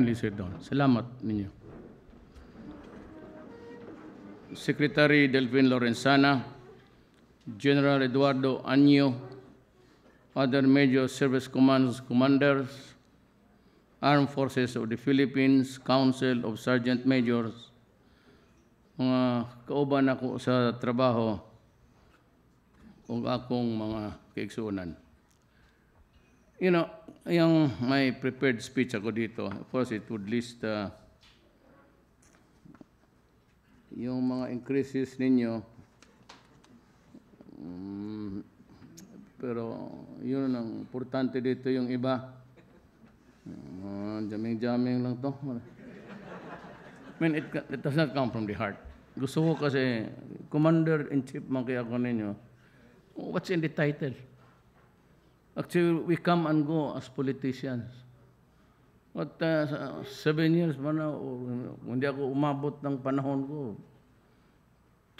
Kindly sit down. Salamat ninyo. Secretary Delvin Lorenzana, General Eduardo Anyo, other major service commands commanders, Armed Forces of the Philippines, Council of Sergeant Majors, mga kauban ako sa trabaho o akong mga kaigsuunan you know, yung my prepared speech ako dito, of course, it would list uh, yung mga increases ninyo. Um, pero yun ang importante dito yung iba. Uh, Jaming-jaming lang to. I mean, it, it does not come from the heart. Gusto ko kasi, Commander-in-Chief man kaya ako ninyo, what's in the title? Actually, we come and go as politicians. But uh, seven years ba na, hindi ako umabot ng panahon ko.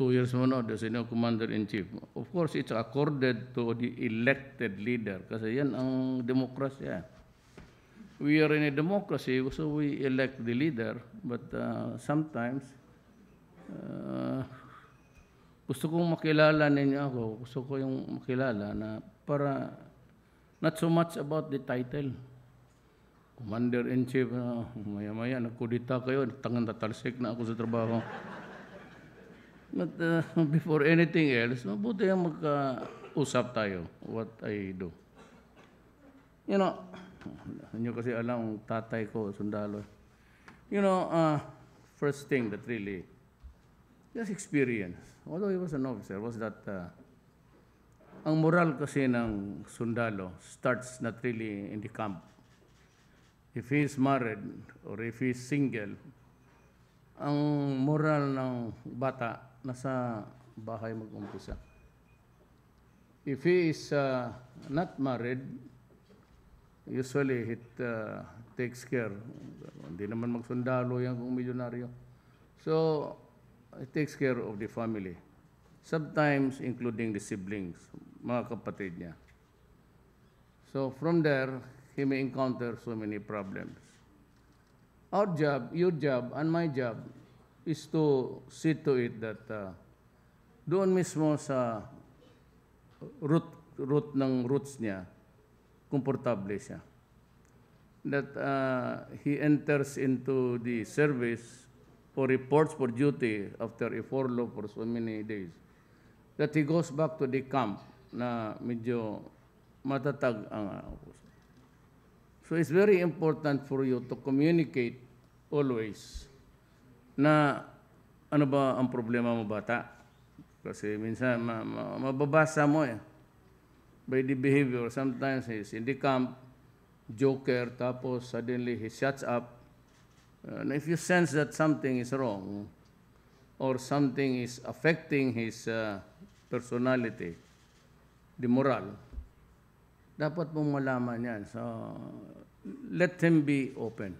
Two years mo na, there's no commander-in-chief. Of course, it's accorded to the elected leader kasi yan ang demokrasya. We are in a democracy, so we elect the leader. But uh, sometimes, uh, gusto kong makilala ninyo ako. Gusto ko yung makilala na para Not so much about the title. Commander-in-Chief, uh, ah, maya-maya, nagkudita kayo, tangan tatalsik na ako sa trabaho. But uh, before anything else, mabuti ang magkausap tayo, what I do. You know, hindi kasi alam, tatay ko, sundalo. You know, uh, first thing that really, just experience. Although he was an officer, was that uh, ang moral kasi ng sundalo starts not really in the camp. If he is married or if he is single, ang moral ng bata nasa bahay mag-umpisa. If he is uh, not married, usually it uh, takes care. Hindi naman magsundalo yan kung milyonaryo. So, it takes care of the family. Sometimes including the siblings mga kapatid niya. So from there, he may encounter so many problems. Our job, your job, and my job is to see to it that uh, doon mismo sa root, root ng roots niya, comfortable siya. That uh, he enters into the service for reports for duty after a furlough for so many days. That he goes back to the camp na medyo matatag ang puso. So it's very important for you to communicate always na ano ba ang problema mo bata? Kasi minsan ma- ma- mababasa mo eh by the behavior. Sometimes he's in the camp, joker, tapos suddenly he shuts up. Uh, and if you sense that something is wrong or something is affecting his uh, personality, the moral. Dapat mong malaman yan. So, let him be open.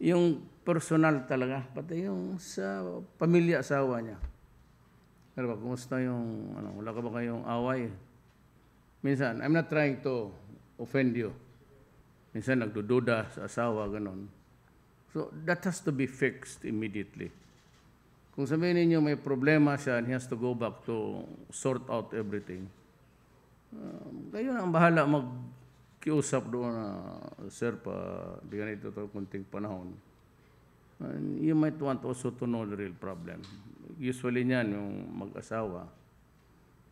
Yung personal talaga, pati yung sa pamilya, asawa niya. Pero ba, kumusta yung, ano, wala ka ba kayong away? Minsan, I'm not trying to offend you. Minsan nagdududa sa asawa, ganun. So, that has to be fixed immediately. Kung sabihin niyo may problema siya, he has to go back to sort out everything. Um, kayo na ang bahala magkiusap doon na, Sir, pa, di ganito to kunting panahon. And you might want also to know the real problem. Usually niyan, yung mag-asawa.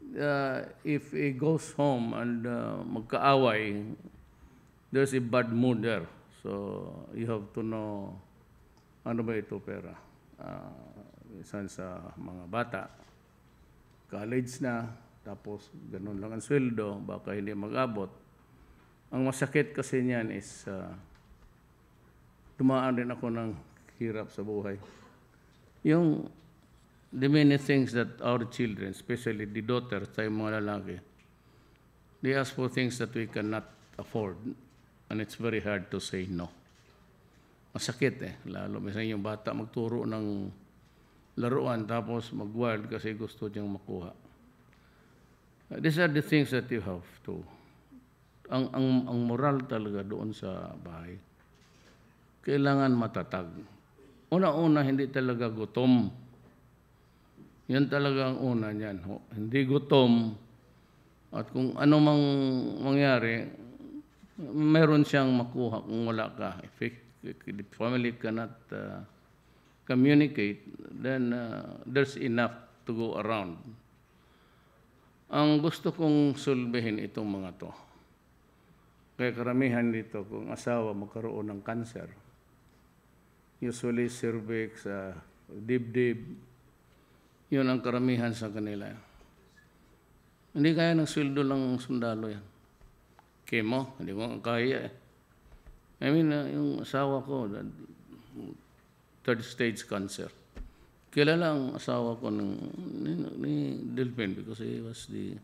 Uh, if he goes home and uh, magkaaway, there's a bad mood there. So, you have to know ano ba ito pera. Uh, isan sa mga bata, college na, tapos, ganun lang ang sweldo, baka hindi mag-abot. Ang masakit kasi niyan is, uh, ah, tumaan rin ako ng hirap sa buhay. Yung the many things that our children, especially the daughters, tayo mga lalaki, they ask for things that we cannot afford. And it's very hard to say no. Masakit eh. Lalo, minsan yung bata magturo ng laruan tapos mag kasi gusto niyang makuha. Uh, these are the things that you have to. Ang, ang, ang moral talaga doon sa bahay, kailangan matatag. Una-una, hindi talaga gutom. Yan talaga ang una niyan. Hindi gutom. At kung ano mang mangyari, meron siyang makuha kung wala ka. If, the family cannot uh, communicate, then uh, there's enough to go around. Ang gusto kong sulbihin itong mga to. Kaya karamihan dito, kung asawa magkaroon ng cancer, usually cervix, uh, dibdib, yun ang karamihan sa kanila. Hindi kaya ng sweldo lang sundalo yan. Chemo, hindi ko kaya eh. I mean, uh, yung asawa ko, third stage cancer. Kilala ang asawa ko ng, ni, ni Delpin because he was the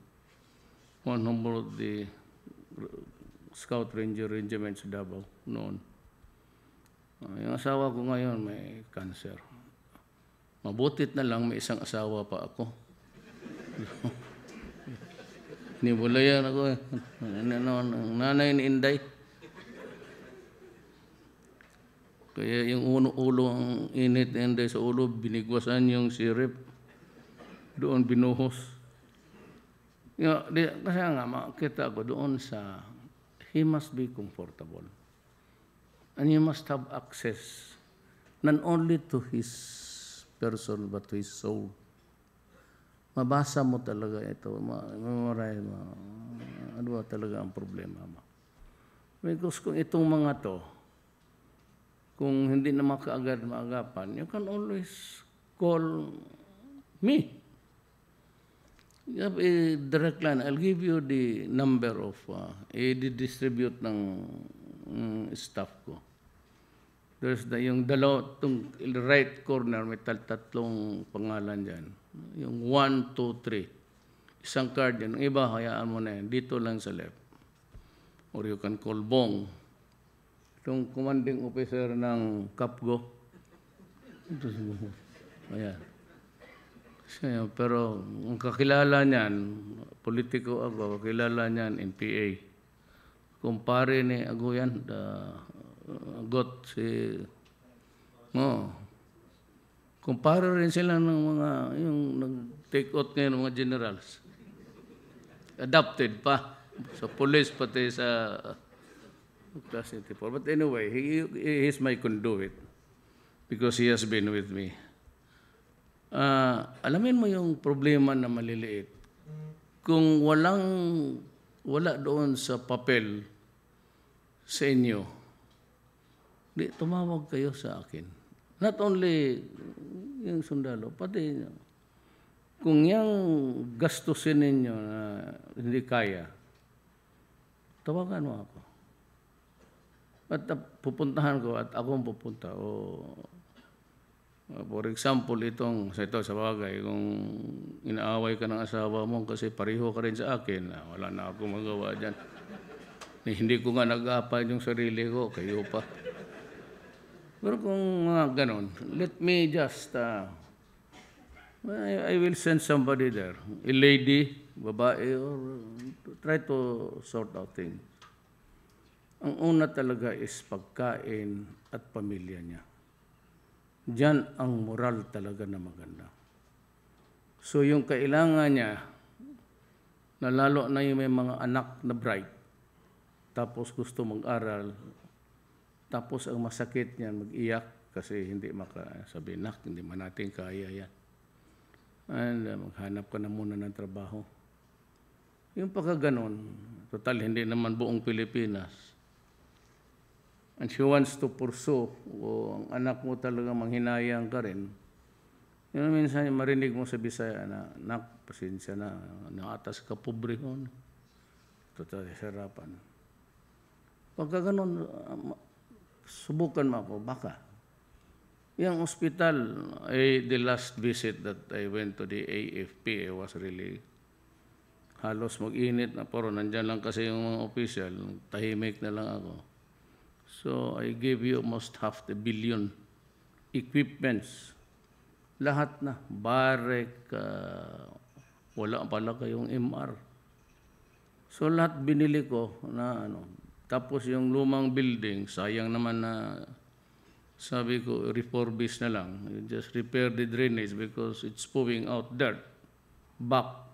one number of the Scout Ranger Regiment sa Davao noon. Uh, yung asawa ko ngayon may cancer. Mabutit na lang may isang asawa pa ako. Nibulayan ako eh. Ano, ano, nanay ni Inday. Kaya yung uno ulo ang init ende sa ulo, binigwasan yung sirip. Doon binuhos. Kasi nga, makita ko doon sa, he must be comfortable. And you must have access, not only to his person, but to his soul. Mabasa mo talaga ito. Memorize mo. Ano ba talaga ang problema mo? Because kung itong mga to, kung hindi na makaagad maagapan, you can always call me. You have eh, a direct line. I'll give you the number of, uh, eh, i-distribute ng um, staff ko. There's the, yung dalaw, itong right corner, may tatlong pangalan dyan. Yung 1, 2, 3. Isang card yan. Ang iba, hayaan mo na yan. Dito lang sa left. Or you can call Bong itong commanding officer ng Kapgo. Ayan. Kaya, pero ang kakilala niyan, politiko ako, kakilala niyan, NPA. Kumpare ni Aguyan, the, uh, got si... No. Kumpare rin sila ng mga, yung nag-take out ngayon ng mga generals. Adapted pa sa police, pati sa Class 84. But anyway, he, is my conduit because he has been with me. Uh, alamin mo yung problema na maliliit. Kung walang, wala doon sa papel sa inyo, di, tumawag kayo sa akin. Not only yung sundalo, pati kung yung gastusin ninyo na hindi kaya, tawagan mo ako. At ah, pupuntahan ko at akong pupunta. O, ah, for example, itong sa ito, sa bagay, kung inaaway ka ng asawa mo kasi pareho ka rin sa akin, ah, wala na akong magawa dyan. Eh, hindi ko nga nag yung sarili ko, kayo pa. Pero kung mga uh, ganon, let me just, uh, I, I will send somebody there. A lady, babae, or try to sort out things. Ang una talaga is pagkain at pamilya niya. Diyan ang moral talaga na maganda. So yung kailangan niya, na lalo na yung may mga anak na bright, tapos gusto mag-aral, tapos ang masakit niyan, mag-iyak kasi hindi makasabi, nak, hindi man natin kaya yan. And uh, maghanap ka na muna ng trabaho. Yung pagkaganon, total hindi naman buong Pilipinas, and she wants to pursue, o ang anak mo talaga manghinayang ka rin, yun know, minsan marinig mo sa Bisaya na, nak, pasensya na, naatas ka pobre ko. Totoo, sarapan. Pagka ganun, um, subukan mo ako, baka. Yung hospital, eh, the last visit that I went to the AFP, I eh, was really halos mag-init na pero nandyan lang kasi yung mga official, tahimik na lang ako. So, I gave you almost half the billion equipments. Lahat na. Barek, uh, wala pala kayong MR. So, lahat binili ko na ano. Tapos yung lumang building, sayang naman na sabi ko, refurbish na lang. You just repair the drainage because it's pouring out dirt. Back.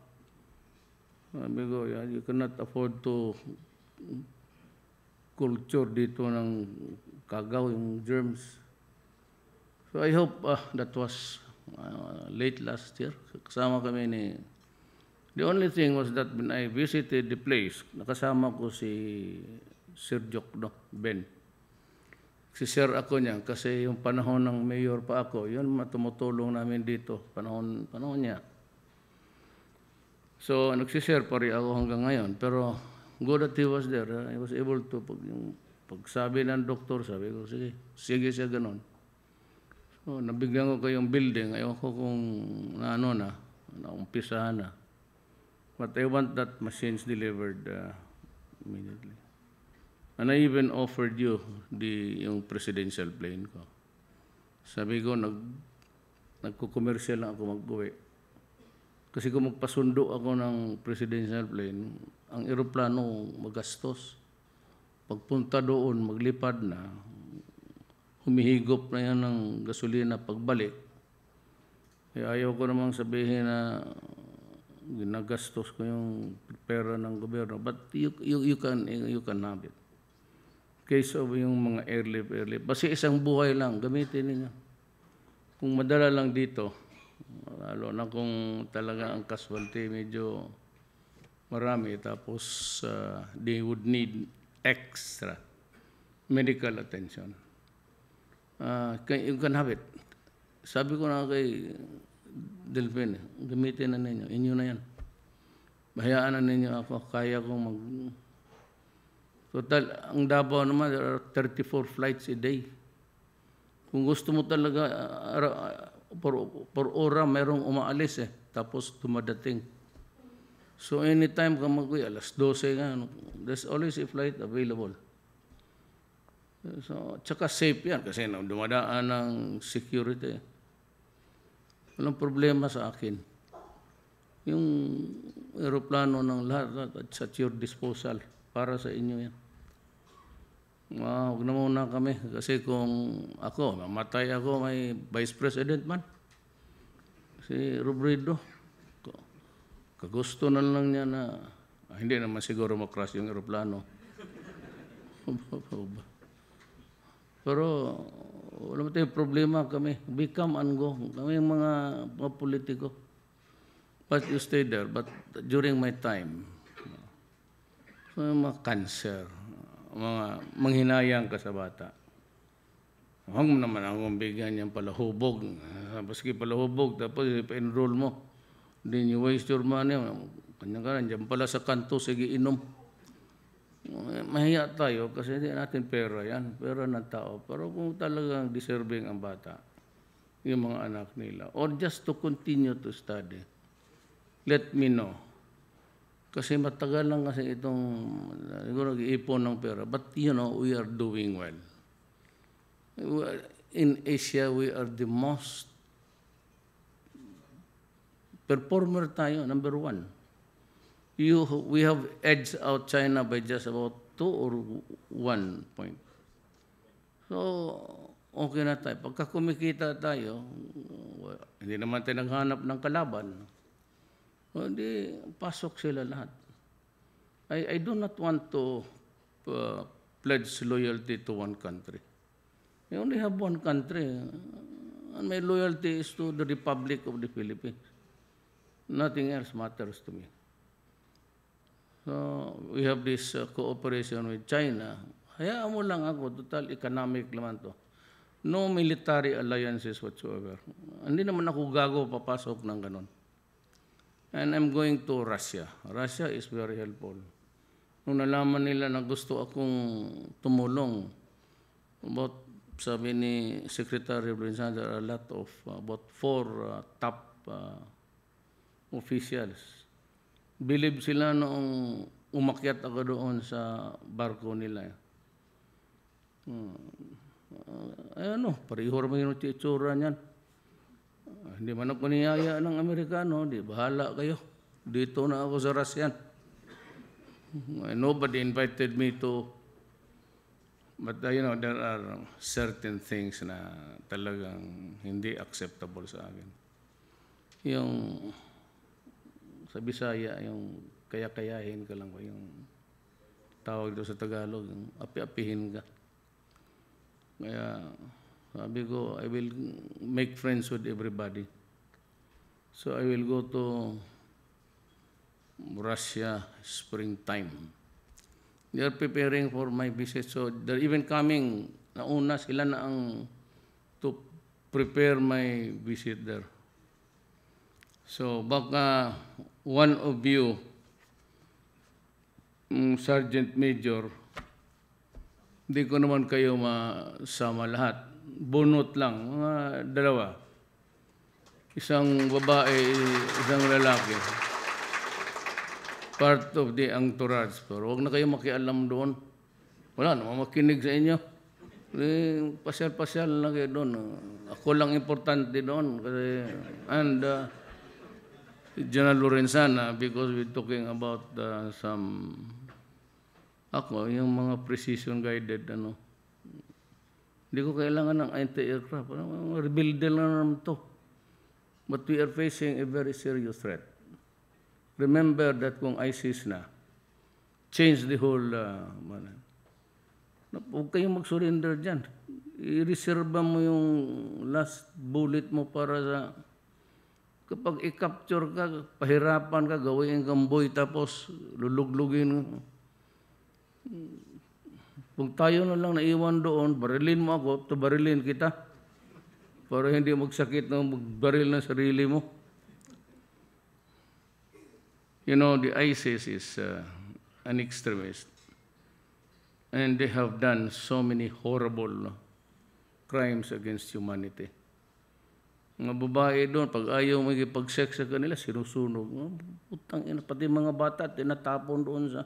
Sabi ko, you cannot afford to culture dito ng kagaw, yung germs. So I hope uh, that was uh, late last year. Kasama kami ni... The only thing was that when I visited the place, nakasama ko si Sir Jokno, Ben. si Sir ako niya kasi yung panahon ng mayor pa ako, yun matumutulong namin dito, panahon, panahon niya. So, nagsishare pa rin ako hanggang ngayon. Pero good that he was there. Ah. he was able to, pag, yung pagsabi ng doktor, sabi ko, sige, sige siya ganun. So, nabigyan ko kayong building. Ayoko kung na ano na, naumpisahan na. But I want that machines delivered uh, immediately. And I even offered you the yung presidential plane ko. Sabi ko, nag, nagko-commercial lang ako mag-uwi. Kasi kung magpasundo ako ng presidential plane, ang eroplano magastos. Pagpunta doon, maglipad na, humihigop na yan ng gasolina pagbalik. Eh, ayaw ko namang sabihin na ginagastos ko yung pera ng gobyerno. But you, you, you, can, you can have it. Case of yung mga airlift, airlift. Basta isang buhay lang, gamitin niyo. Kung madala lang dito, Lalo na kung talaga ang casualty medyo marami tapos uh, they would need extra medical attention. Uh, ah, can, you can have it. Sabi ko na kay Delphine, gamitin na ninyo. Inyo na yan. Bahayaan na ninyo ako. Kaya kong mag... Total, ang Davao naman, there are 34 flights a day. Kung gusto mo talaga, uh, per, per ora merong umaalis eh. Tapos dumadating. So anytime ka mag alas 12 nga, there's always a flight available. So, tsaka safe yan kasi dumadaan ng security. Walang problema sa akin. Yung aeroplano ng lahat at at your disposal para sa inyo yan uh, huwag na muna kami. Kasi kung ako, mamatay ako, may vice president man. Si Robredo. Kagusto na lang niya na ah, hindi naman siguro makrush yung aeroplano. Pero wala mo tayong problema kami. Become and go. Kami yung mga, mga politiko. But you stay there. But during my time, ah, so, yung mga cancer, mga manghinayang kasabata. sa Huwag mo naman ang bigyan niyang palahubog. Paski ah, palahubog, tapos ipa-enroll mo. Then you waste your money. Kanya ka, nandiyan pala sa kanto, sige, inom. Mahiya tayo kasi hindi natin pera yan. Pera ng tao. Pero kung talagang deserving ang bata, yung mga anak nila, or just to continue to study, let me know kasi matagal lang kasi itong, siguro ipon ng pera. But you know, we are doing well. In Asia, we are the most performer tayo, number one. You, we have edged out China by just about two or one point. So, okay na tayo. Pagka kumikita tayo, well, hindi naman tayo naghanap ng kalaban. Hindi, pasok sila lahat. I, I do not want to uh, pledge loyalty to one country. We only have one country. Uh, and my loyalty is to the Republic of the Philippines. Nothing else matters to me. So, we have this uh, cooperation with China. Hayaan mo lang ako, total economic naman to. No military alliances whatsoever. Hindi naman ako gago papasok ng ganun. And I'm going to Russia. Russia is very helpful. Nung nalaman nila na gusto akong tumulong, about, sabi ni Secretary Blinsan, there are a lot of, about four uh, top uh, officials. Believe sila noong umakyat ako doon sa barko nila. Hmm. Uh, ano, pareho rin yung itsura niyan. Ah, hindi man ako niyaya ng Amerikano, di bahala kayo. Dito na ako sa Russian. Nobody invited me to But uh, you know, there are certain things na talagang hindi acceptable sa akin. Yung sa Bisaya, yung kaya-kayahin ka lang ko, yung tawag doon sa Tagalog, yung api-apihin ka. Kaya sabi ko, I will make friends with everybody. So I will go to Russia springtime. They are preparing for my visit. So they're even coming. Nauna sila na ang to prepare my visit there. So baka one of you, mm, Sergeant Major, hindi ko naman kayo masama lahat bunot lang, mga dalawa. Isang babae, isang lalaki. Part of the entourage. Pero huwag na kayo makialam doon. Wala naman makinig sa inyo. Eh, pasyal-pasyal na kayo doon. Ako lang importante doon. Kasi, and uh, General Lorenzana, because we're talking about uh, some, ako, yung mga precision guided, ano, hindi ko kailangan ng anti-aircraft. Ano, rebuilder naman to. But we are facing a very serious threat. Remember that kung ISIS na, change the whole, uh, ano. huwag kayong mag-surrender dyan. I-reserve mo yung last bullet mo para sa, kapag i-capture ka, pahirapan ka, gawin kang boy, tapos luluglugin mo. Kung tayo na lang naiwan doon, barilin mo ako, to barilin kita. Para hindi magsakit na magbaril ng sarili mo. You know, the ISIS is uh, an extremist. And they have done so many horrible crimes against humanity. Mga babae doon, pag ayaw magipag-sex sa kanila, sinusunog. Putang ina, pati mga bata, tinatapon doon sa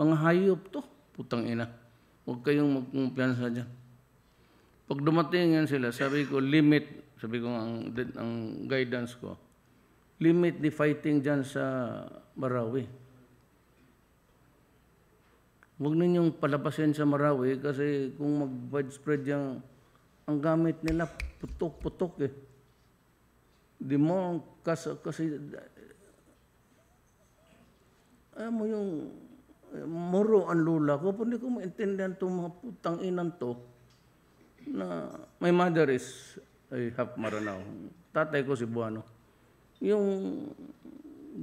mga hayop to putang ina. Huwag kayong magkumpiyansa dyan. Pag dumating yan sila, sabi ko, limit, sabi ko ang, ang guidance ko, limit the fighting dyan sa Marawi. Huwag ninyong palabasin sa Marawi kasi kung mag-widespread yung ang gamit nila, putok-putok eh. Di mo, kasi, kasi alam mo yung muro ang lula ko, pero hindi ko maintindihan itong mga putang inan to na my mother is ay, half Maranao. Tatay ko si Buano. Yung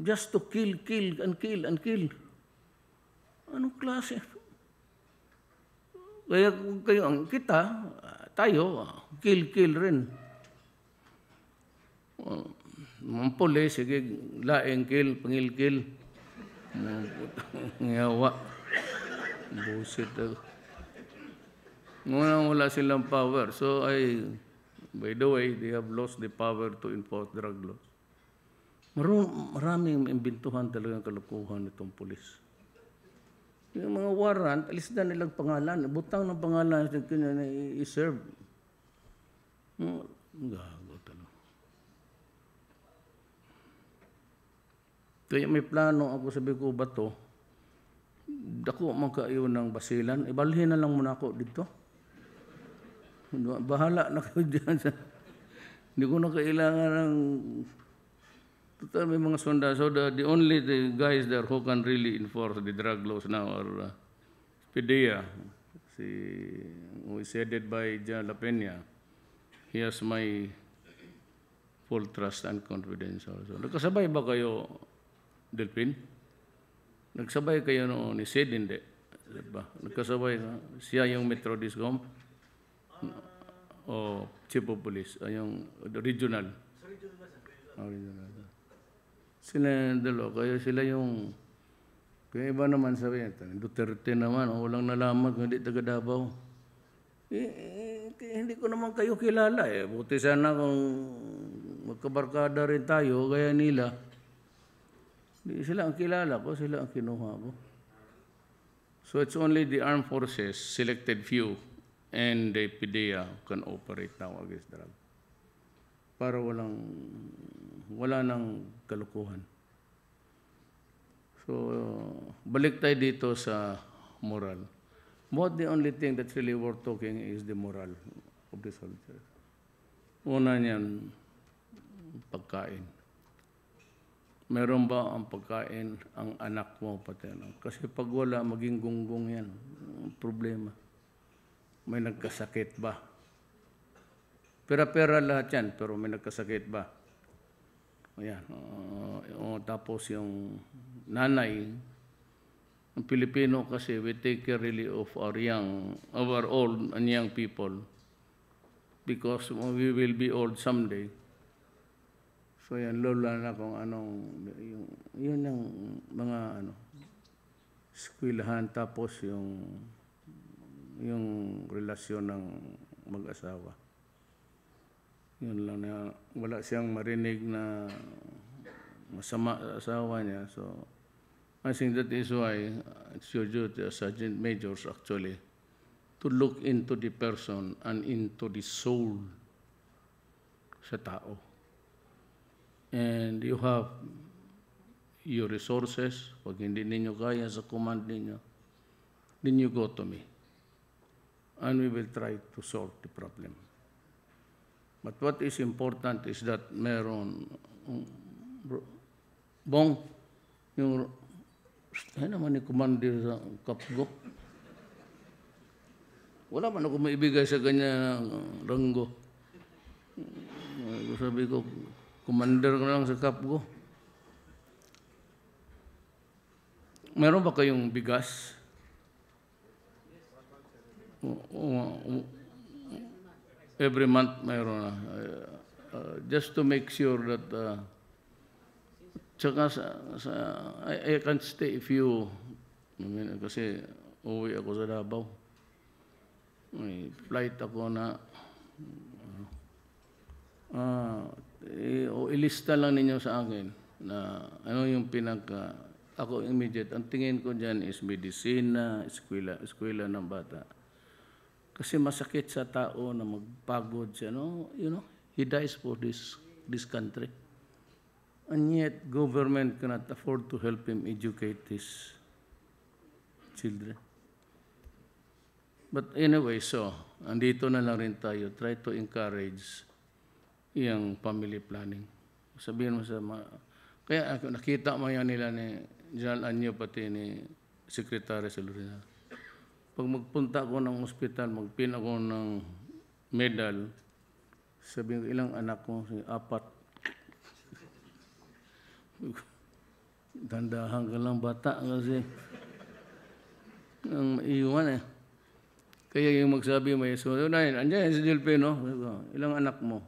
just to kill, kill, and kill, and kill. Anong klase? Kaya kayo ang kita, tayo, kill, kill rin. Mampuli, sige, laeng kill, pangil kill. Ngawa. Bullshit daw. Ngunang wala silang power. So ay, by the way, they have lost the power to enforce drug laws. Mar maraming imbintuhan talaga ang kalukuhan nitong pulis. Yung mga warrant, alis na nilang pangalan. Butang ng pangalan, na i-serve. Hmm, gago talaga. Kaya may plano ako, sabi ko, ba to? Dako man kayo ng basilan, ibalhin eh, na lang muna ako dito. Bahala na kayo dyan. Hindi ko na kailangan ng... Total, may mga sunda. So the, the only the guys there who can really enforce the drug laws now are uh, PDEA, si, who is headed by John La Peña. He has my full trust and confidence also. Nakasabay ba kayo Delpin? Nagsabay kayo no ni Sid, hindi. Diba? Nagkasabay ka. Siya yung Metro Discom? O Chief of Police? O ah, yung regional? Sa ah, regional. Sila yung dalo. sila yung... Kaya iba naman sabi niya, Duterte naman, oh, walang nalaman kung hindi taga Davao. Eh, eh, hindi ko naman kayo kilala eh. Buti sana kung magkabarkada rin tayo, gaya nila sila ang kilala ko, sila ang kinuha ko. So it's only the armed forces, selected few, and the PDEA can operate now against drug. Para walang, wala nang kalukuhan. So, uh, balik tayo dito sa moral. What the only thing that's really worth talking is the moral of the soldier. Una niyan, pagkain meron ba ang pagkain ang anak mo, paterno? Kasi pag wala, maging gunggong yan. Problema. May nagkasakit ba? Pera-pera lahat yan, pero may nagkasakit ba? Ayan. Uh, oh, tapos yung nanay, ang Pilipino kasi, we take care really of our young, our old and young people because we will be old someday. So yan, lola na kung anong, yung, yun ang mga ano, skwilahan tapos yung yung relasyon ng mag-asawa. Yun lang na wala siyang marinig na masama sa asawa niya. So I think that is why it's your duty as sergeant majors actually to look into the person and into the soul sa tao. And you have your resources. Pag hindi ninyo kaya sa command ninyo, then you go to me. And we will try to solve the problem. But what is important is that meron um, bong yung ay naman ni commander sa kapgo. Wala man ako maibigay sa kanya ng uh, ranggo. Sabi ko, Commander ko na lang sa cup ko. Meron ba kayong bigas? Every month mayroon na. Uh, uh, just to make sure that uh, tsaka sa, sa I, I can't stay if you I mean, kasi uwi ako sa Davao. May flight ako na uh, uh eh, o ilista lang ninyo sa akin na ano yung pinaka ako immediate ang tingin ko diyan is medisina, eskwela, eskwela ng bata. Kasi masakit sa tao na magpagod siya, no? You know, he dies for this this country. And yet government cannot afford to help him educate his children. But anyway, so, andito na lang rin tayo. Try to encourage iyang family planning. Sabihin mo sa mga... Kaya nakita mo yan nila ni General Anyo pati ni sa Salurina. Pag magpunta ko ng ospital, magpin ako ng medal, sabihin ko, ilang anak ko? Apat. Dandahan ka lang bata kasi ang maiwan eh. Kaya yung magsabi may sunod, so, andiyan si no? ilang anak mo?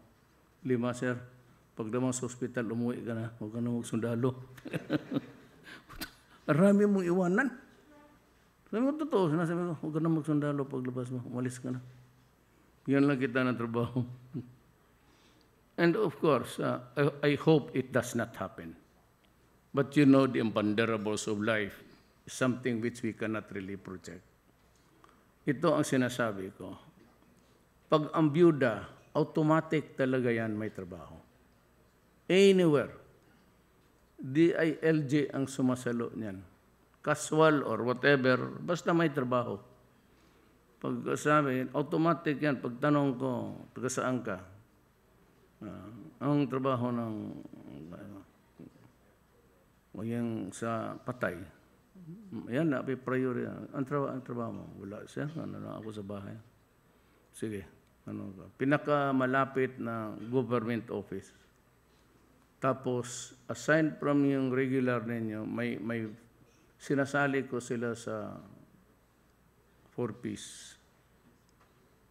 Lima, sir. Pagdamang sa ospital, umuwi ka na. Huwag ka na magsundalo. Arami mong iwanan. Sabi ko, totoo. Sinasabi ko, huwag ka na magsundalo paglabas mo. Umalis ka na. Yan lang kita ng trabaho. And of course, uh, I, I hope it does not happen. But you know the imponderables of life is something which we cannot really project. Ito ang sinasabi ko. Pag ang byuda automatic talaga yan may trabaho. Anywhere. DILJ ang sumasalo niyan. Casual or whatever, basta may trabaho. Pag sabi, automatic yan. Pag tanong ko, taga saan ka? Uh, ang trabaho ng uh, yung sa patay. Yan, na priority. Ang, tra- ang trabaho mo, wala siya. Ano na ako sa bahay. Sige ano, pinakamalapit na government office. Tapos, assigned from yung regular ninyo, may, may sinasali ko sila sa four-piece.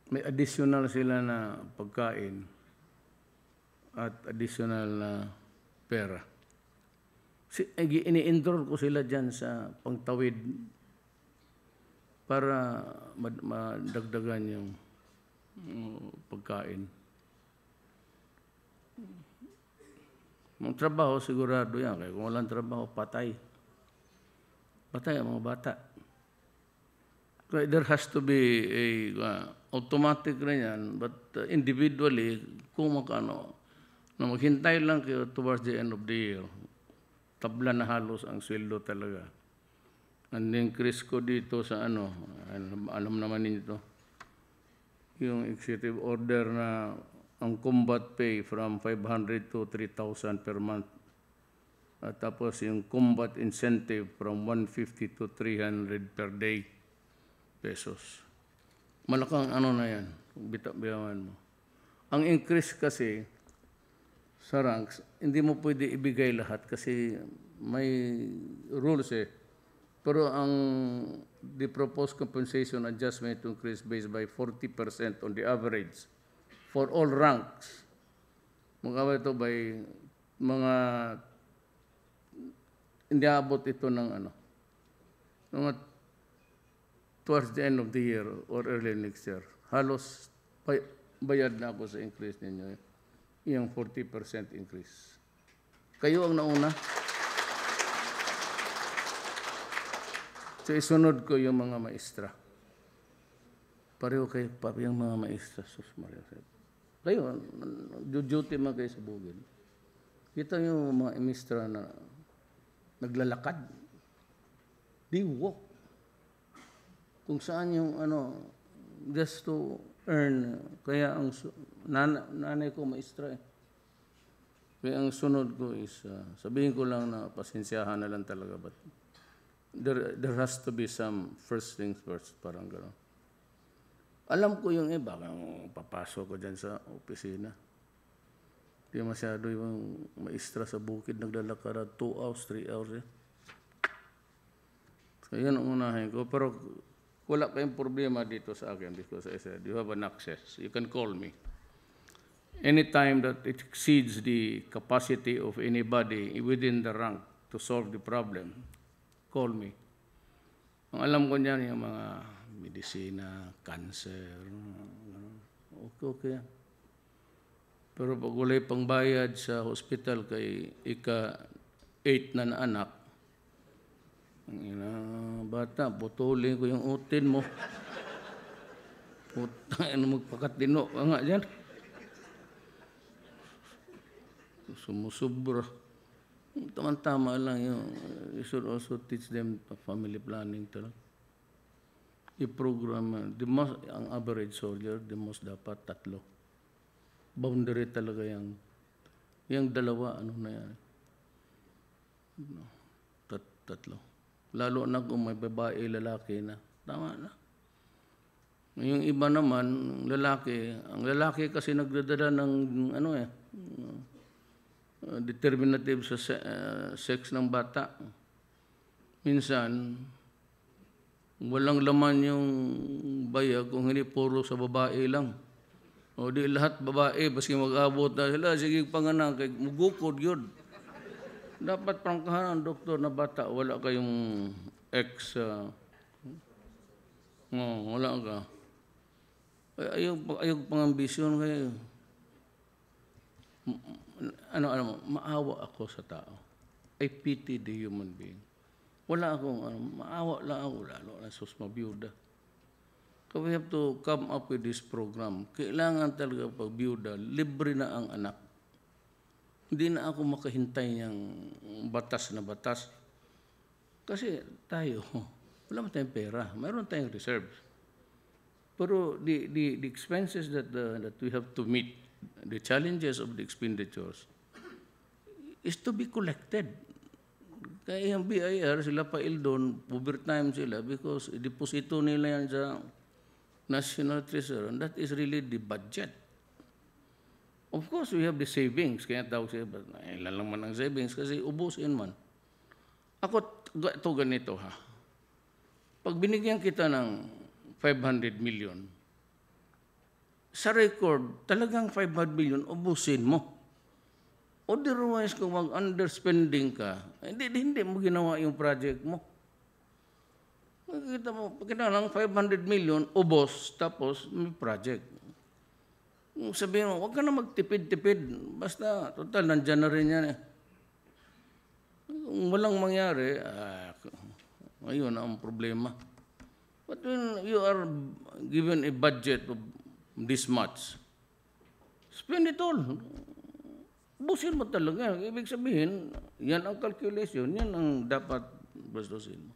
May additional sila na pagkain at additional na pera. Si, eh, ini endor ko sila dyan sa pangtawid para madagdagan yung uh, pagkain. Ang trabaho, sigurado yan. Kaya kung walang trabaho, patay. Patay ang mga bata. Kaya there has to be a uh, automatic na yan, but uh, individually, kung magkano, na maghintay lang kayo towards the end of the year, tabla na halos ang sweldo talaga. And increase ko dito sa ano, alam, alam naman ninyo to yung executive order na ang combat pay from 500 to 3,000 per month. At tapos yung combat incentive from 150 to 300 per day pesos. Malakang ano na yan, bitawan mo. Ang increase kasi sa ranks, hindi mo pwede ibigay lahat kasi may rules eh. Pero ang the proposed compensation adjustment to increase based by 40% on the average for all ranks. Mga ito by mga hindi abot ito ng ano, mga towards the end of the year or early next year. Halos bay, bayad na ako sa increase ninyo. Yung 40% increase. Kayo ang nauna. So isunod ko yung mga maestra. Pareho kayo, papi yung mga maestra. Sus Maria. Kayo, duty man kayo sa bugil. Kita nyo mga maestra na naglalakad. They walk. Kung saan yung ano, just to earn. Kaya ang nan nanay ko maestra eh. Kaya ang sunod ko is, uh, sabihin ko lang na pasensyahan na lang talaga. Ba't there, there has to be some first things first, parang gano'n. Alam ko yung iba, kung papasok ko dyan sa opisina. Hindi masyado yung maistra sa bukid, naglalakad 2 hours, 3 hours. Eh. So yun ang unahin ko. Pero wala kayong problema dito sa akin because I said, you have an access. You can call me. Anytime that it exceeds the capacity of anybody within the rank to solve the problem, call me. Ang alam ko niyan yung mga medisina, cancer, mm, okay, okay Pero pag wala pang bayad sa hospital kay ika eight na anak, ang ina, bata, putulin ko yung utin mo. Putang, ano magpakatino ka nga dyan. Sumusubra. Tama-tama lang yun. You should also teach them family planning talaga. I-program, eh, the most, ang average soldier, the most dapat tatlo. Boundary talaga yung, yung dalawa, ano na yan. No, tat, tatlo. Lalo na kung may babae, lalaki na. Tama na. Yung iba naman, lalaki, ang lalaki kasi nagdadala ng ano eh, Ah, determinative sa se- uh, sex ng bata. Minsan, walang laman yung bayag kung hindi puro sa babae lang. O di lahat babae, baski mag-abot na sila, sige panganak, kay mugukod yun. Dapat prangkahan doktor na bata, wala kayong ex. Uh, oh, wala ka. Ay, ayaw, ayaw pang ambisyon kayo ano, ano, maawa ako sa tao. I pity the human being. Wala akong, ano, maawa lang ako, lalo na sus mabiyuda. So we have to come up with this program. Kailangan talaga pag biyuda, libre na ang anak. Hindi na ako makahintay ng batas na batas. Kasi tayo, wala man tayong pera. Mayroon tayong reserves. Pero the, the, the expenses that, the, uh, that we have to meet the challenges of the expenditures is to be collected. Kaya yung BIR, sila pail doon, overtime sila because deposito nila yan sa National Treasury. And that is really the budget. Of course, we have the savings. Kaya tawag sila, but ilan lang man ang savings kasi ubusin man. Ako, ito ganito ha. Pag binigyan kita ng 500 million, sa record, talagang 500 million, ubusin mo. Otherwise, kung mag-underspending ka, eh, hindi, hindi mo ginawa yung project mo. Nakikita mo, pagkita lang 500 million, ubos, tapos may project. Kung sabihin mo, huwag ka na magtipid-tipid. Basta, total, nandyan na rin yan eh. Kung walang mangyari, ah, ayun ang problema. But when you are given a budget of this much. Spend it all. Busin mo talaga. Ibig sabihin, yan ang calculation, yan ang dapat bastusin mo.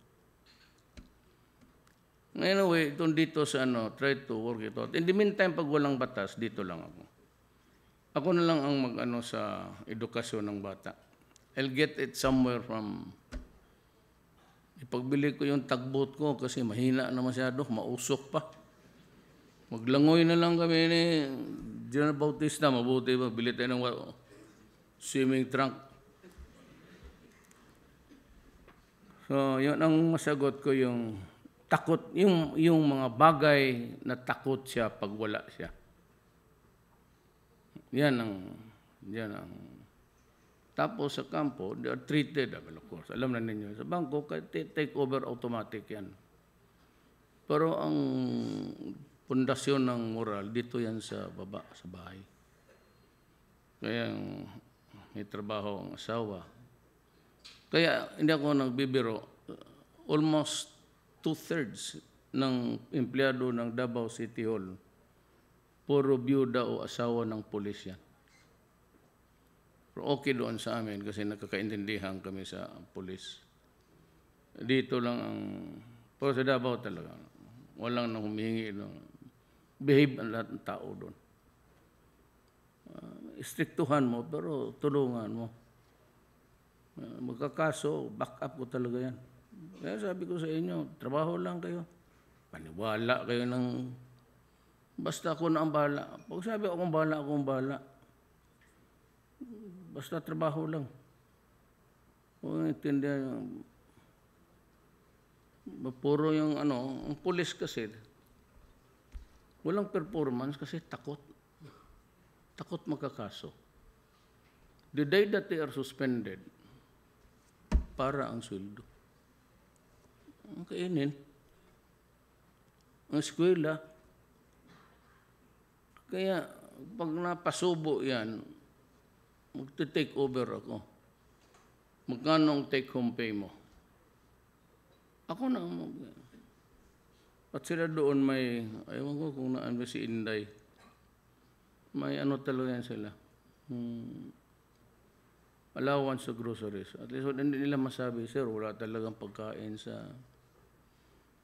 Anyway, itong dito sa ano, try to work it out. In the meantime, pag walang batas, dito lang ako. Ako na lang ang mag-ano sa edukasyon ng bata. I'll get it somewhere from... Ipagbili ko yung tagbot ko kasi mahina na masyado, mausok pa. Maglangoy na lang kami ni General Bautista. Mabuti ba? Bili tayo ng swimming trunk. So, yun ang masagot ko yung takot, yung, yung mga bagay na takot siya pag wala siya. Yan ang, yan ang, tapos sa kampo, they are treated, well, of course, alam na ninyo, sa bangko, take over automatic yan. Pero ang pundasyon ng moral, dito yan sa baba, sa bahay. Kaya may trabaho ang asawa. Kaya hindi ako nagbibiro. Almost two-thirds ng empleyado ng Davao City Hall, puro byuda o asawa ng pulis yan. Pero okay doon sa amin kasi nakakaintindihan kami sa pulis. Dito lang ang... Pero sa Davao talaga, walang nang humihingi. No? behave ang lahat ng tao doon. Uh, istriktuhan mo, pero tulungan mo. Uh, magkakaso, back up ko talaga yan. Kaya sabi ko sa inyo, trabaho lang kayo. Paniwala kayo ng... Basta ako na ang bahala. Pag sabi akong bahala, akong bahala. Basta trabaho lang. Huwag intindihan yung... Puro yung ano, ang pulis kasi, Walang performance kasi takot. Takot magkakaso. The day that they are suspended, para ang sweldo. Ang kainin. Ang eskwela. Kaya pag napasubo yan, magte-take over ako. Magkano ang take-home pay mo? Ako na. ang Mag- at sila doon may, ayaw ko kung naan ba si Inday. May ano talaga yan sila. Hmm, allowance sa groceries. At least hindi nila masabi, sir, wala talagang pagkain sa...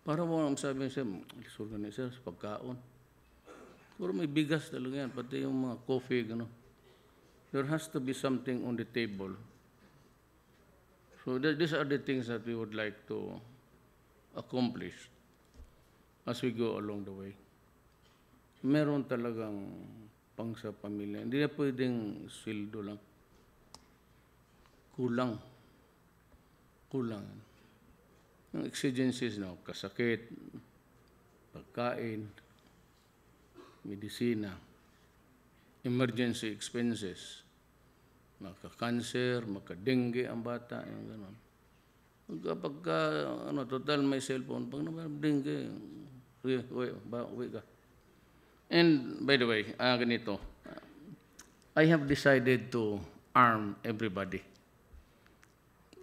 Para mo ang sabi, sir, alis organizer sa pagkaon. Siguro may bigas talaga yan, pati yung mga coffee, gano. There has to be something on the table. So th these are the things that we would like to accomplish as we go along the way. Meron talagang pang sa pamilya. Hindi na pwedeng sweldo lang. Kulang. Kulang. Ang exigencies na, kasakit, pagkain, medisina, emergency expenses, maka-cancer, maka-dengue ang bata, yung gano'n. Kapag ka, ano, total may cellphone, pag naman dengue, Uwi, uwi, ba, uwi ka. And by the way, uh, ganito, I have decided to arm everybody.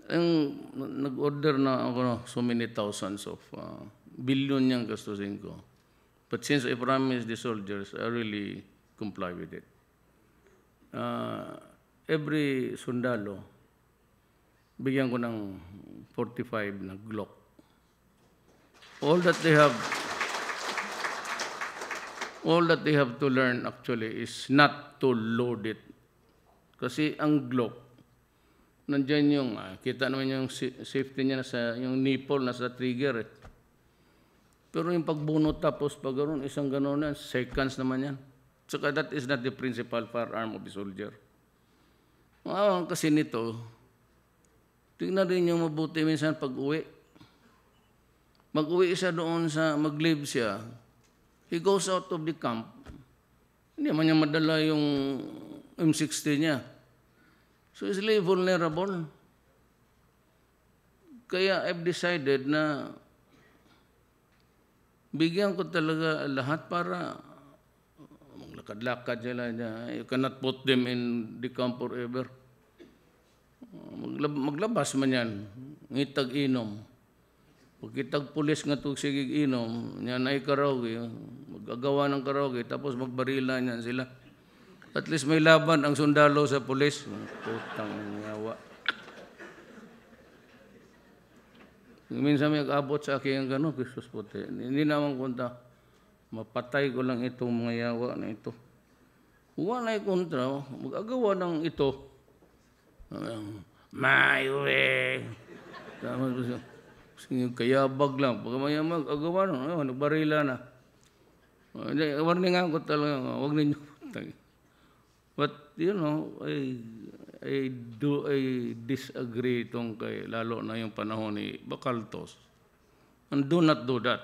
Ang nag-order na ako no, so many thousands of uh, billion niyang gastusin ko. But since I promised the soldiers, I really comply with it. Uh, every sundalo, bigyan ko ng 45 na Glock. All that they have all that they have to learn actually is not to load it. Kasi ang Glock, nandiyan yung, ah, kita naman yung safety niya nasa, yung nipple, nasa trigger eh. Pero yung pagbunot tapos pag ganun, isang ganun yan, seconds naman yan. Tsaka that is not the principal firearm of a soldier. Wow, kasi nito, tingnan rin yung mabuti minsan pag uwi. Mag-uwi siya doon sa, mag-live siya, He goes out of the camp. Hindi man niya madala yung M60 niya. So he's really vulnerable. Kaya I've decided na bigyan ko talaga lahat para maglakad-lakad sila niya. You cannot put them in the camp forever. Maglabas man yan. Ngitag-inom. Pagkitag pulis nga ito sigig inom, niya na karaoke, magagawa ng karaoke, tapos magbarila niyan sila. At least may laban ang sundalo sa pulis. Putang ngawa. Minsan may abot sa akin ang gano'n, Kristus puti. Hindi naman kunta. Mapatay ko lang itong mga yawa na ito. Wala ay kontra. Oh. Magagawa ng ito. My way. Tapos, kaya bag lang. Pag may mag, agawa nun, no? nagbarila na. Oh, Warning ako talaga, huwag ninyo. But, you know, I, I do, I disagree itong kay, lalo na yung panahon ni Bakaltos. And do not do that.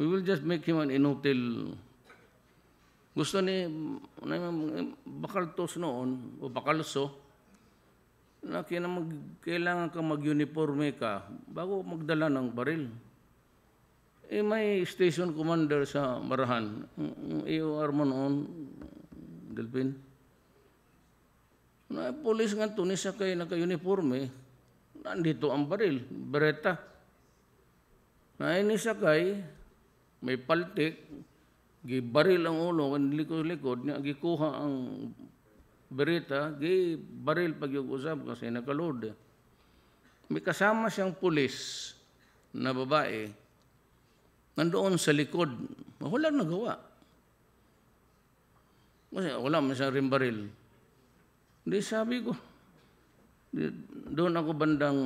We will just make him an inutil. Gusto ni, ni Bakaltos noon, o Bakalso, na kinamag, kailangan ka mag-uniforme ka bago magdala ng baril. Eh, may station commander sa Marahan. EOR mm, mm, mo noon, Delpin. Na polis nga to, ni sakay naka-uniforme, nandito ang baril, bereta. Na eh, ni sakay, may paltik, gibaril ang ulo, ang likod-likod niya, gikuha ang berita, gi baril pagyug-usab kasi nakalod. May kasama siyang pulis na babae nandoon sa likod. Wala nagawa. Kasi wala man siyang rin baril. Hindi sabi ko, doon ako bandang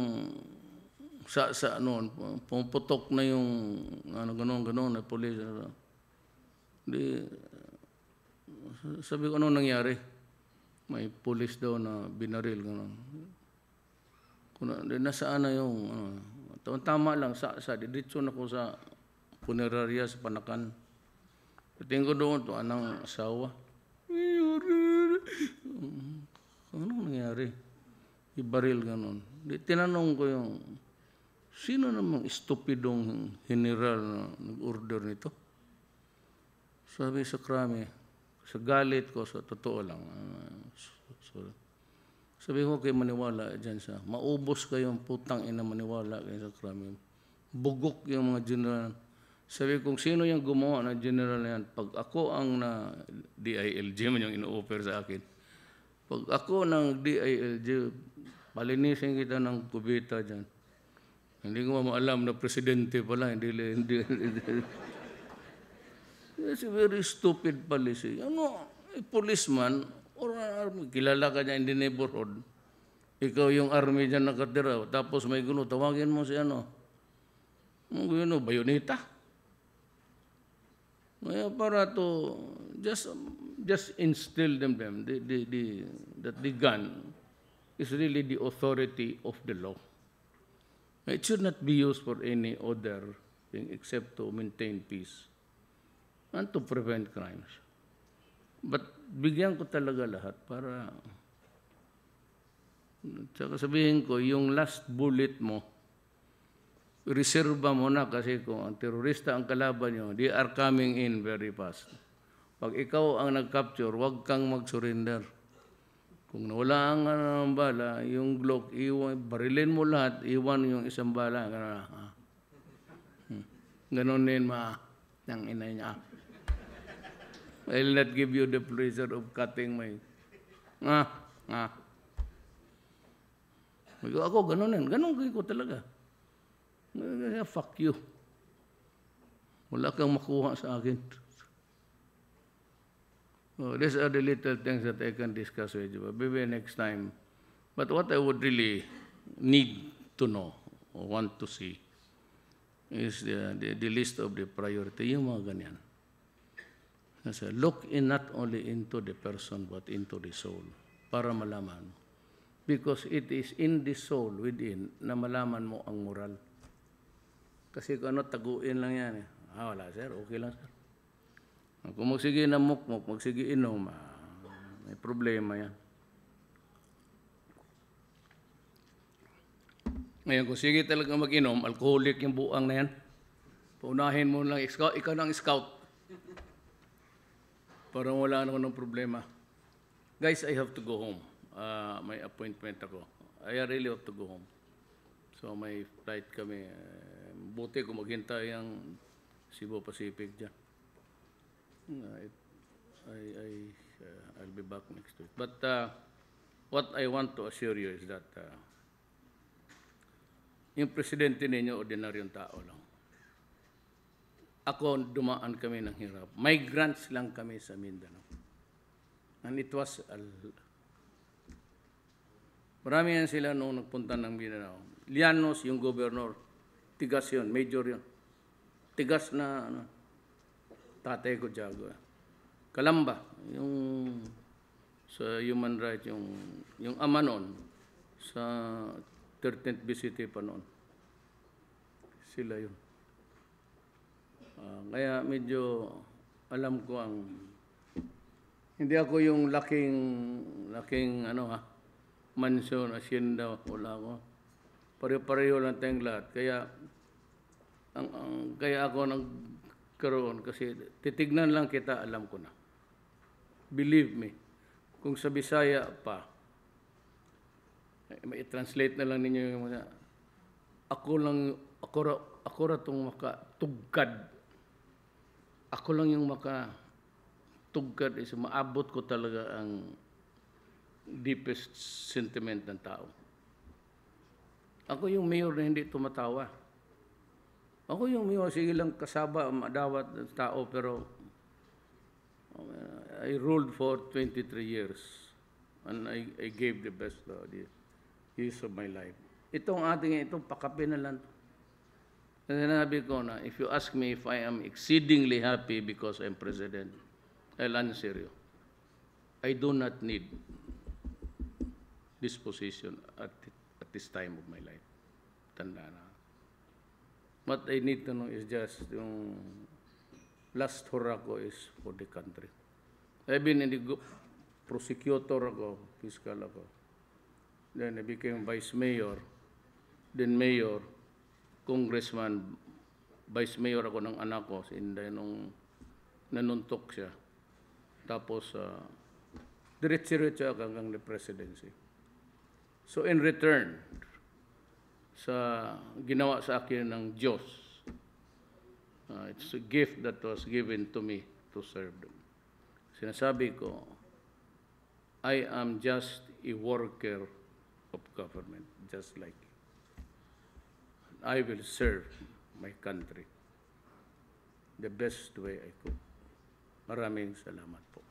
sa sa noon, pumuputok na yung ano ganoon ganoon na pulis. Hindi sabi ko ano nangyari may pulis daw na binaril. Ganun. Kung nasaan na yung, ano, uh, tama lang, sa, sa diditso na ko sa funeraria sa Panakan. Pating ko doon, to anang asawa. ano nangyari? Ibaril ganun. Di, tinanong ko yung, sino namang estupidong general na nag-order nito? Sabi sa krami, sa galit ko, sa totoo lang. Uh, ah, sorry. Sabi ko kay maniwala dyan sa, maubos kayong putang ina maniwala kayo sa krami. Bugok yung mga general. Sabi kung sino yung gumawa na general na yan, pag ako ang na DILG man yung ino-offer sa akin, pag ako ng DILG, palinisin kita ng kubita dyan. Hindi ko maalam na presidente pala, hindi, hindi, hindi, hindi. That's a very stupid policy. Ano, a policeman or an army, kilala ka niya in the neighborhood, ikaw yung army dyan nakatira, tapos may gulo, tawagin mo si ano, ang gulo, bayoneta. May aparato, just, just instill them, them the, the, the, that the gun is really the authority of the law. It should not be used for any other thing except to maintain peace and to prevent crimes. But bigyan ko talaga lahat para... Tsaka sabihin ko, yung last bullet mo, reserva mo na kasi kung ang terorista ang kalaban nyo, they are coming in very fast. Pag ikaw ang nag-capture, huwag kang mag-surrender. Kung nawala ang uh, bala, yung Glock, iwan, barilin mo lahat, iwan yung isang bala. Ganun, ah. hmm. din ma ng ina niya. I will not give you the pleasure of cutting my... Ah, ah. Ako, ganun yan. Ganun ko talaga. Fuck you. Wala kang makuha sa akin. Oh, these are the little things that I can discuss with you. Maybe next time. But what I would really need to know or want to see is the, the, the list of the priority. Yung mga ganyan. So look in not only into the person but into the soul para malaman. Because it is in the soul within na malaman mo ang moral. Kasi kung ano, taguin lang yan eh. Ah, wala sir, okay lang sir. Ah, kung magsige na mukmuk, magsige inom, ah, may problema yan. Ngayon, kung sige talaga mag-inom, alcoholic yung buang na yan, paunahin mo lang, ikaw, ikaw ng scout. Parang wala na ako ng problema. Guys, I have to go home. Uh, may appointment ako. I really have to go home. So may flight kami. Eh, buti kung maghintay ang Cebu Pacific dyan. Ah, I, I, uh, I'll be back next week. But uh, what I want to assure you is that uh, yung presidente ninyo, ordinaryong tao lang ako dumaan kami ng hirap. Migrants lang kami sa Mindanao. And it was a... Marami yan sila noong nagpunta ng Mindanao. Lianos, yung governor, tigas yun, major yun. Tigas na ano, tatay ko Jago. Kalamba, yung sa human rights, yung, yung ama noon, sa 13th BCT pa noon. Sila yun. Ah, kaya medyo alam ko ang hindi ako yung laking laking ano ha mansion, asyenda, wala ako. Pare-pareho lang tayong lahat. Kaya ang, ang kaya ako nagkaroon kasi titignan lang kita, alam ko na. Believe me. Kung sa Bisaya pa, i-translate eh, na lang ninyo yung mga ako lang ako ra, ako ra tong maka tugkad ako lang yung maka tugkad is eh. maabot ko talaga ang deepest sentiment ng tao. Ako yung mayor na hindi tumatawa. Ako yung mayor, sige lang kasaba, madawat ng tao, pero uh, I ruled for 23 years and I, I gave the best uh, years of my life. Itong ating itong pakapin na lang And Then sinabi ko na, if you ask me if I am exceedingly happy because I'm president, I'll answer you. I do not need this position at, at this time of my life. Tanda na. What I need to know is just yung last hurrah ko is for the country. I've been in the prosecutor ako, fiscal ako. Then I became vice mayor, then mayor, congressman, vice mayor ako ng anak ko, sinday nung nanuntok siya. Tapos, uh, ah, diretsi-retsi ako hanggang the presidency. So, in return, sa ginawa sa akin ng Diyos, uh, it's a gift that was given to me to serve them. Sinasabi ko, I am just a worker of government, just like I will serve my country the best way I could. Maraming salamat po.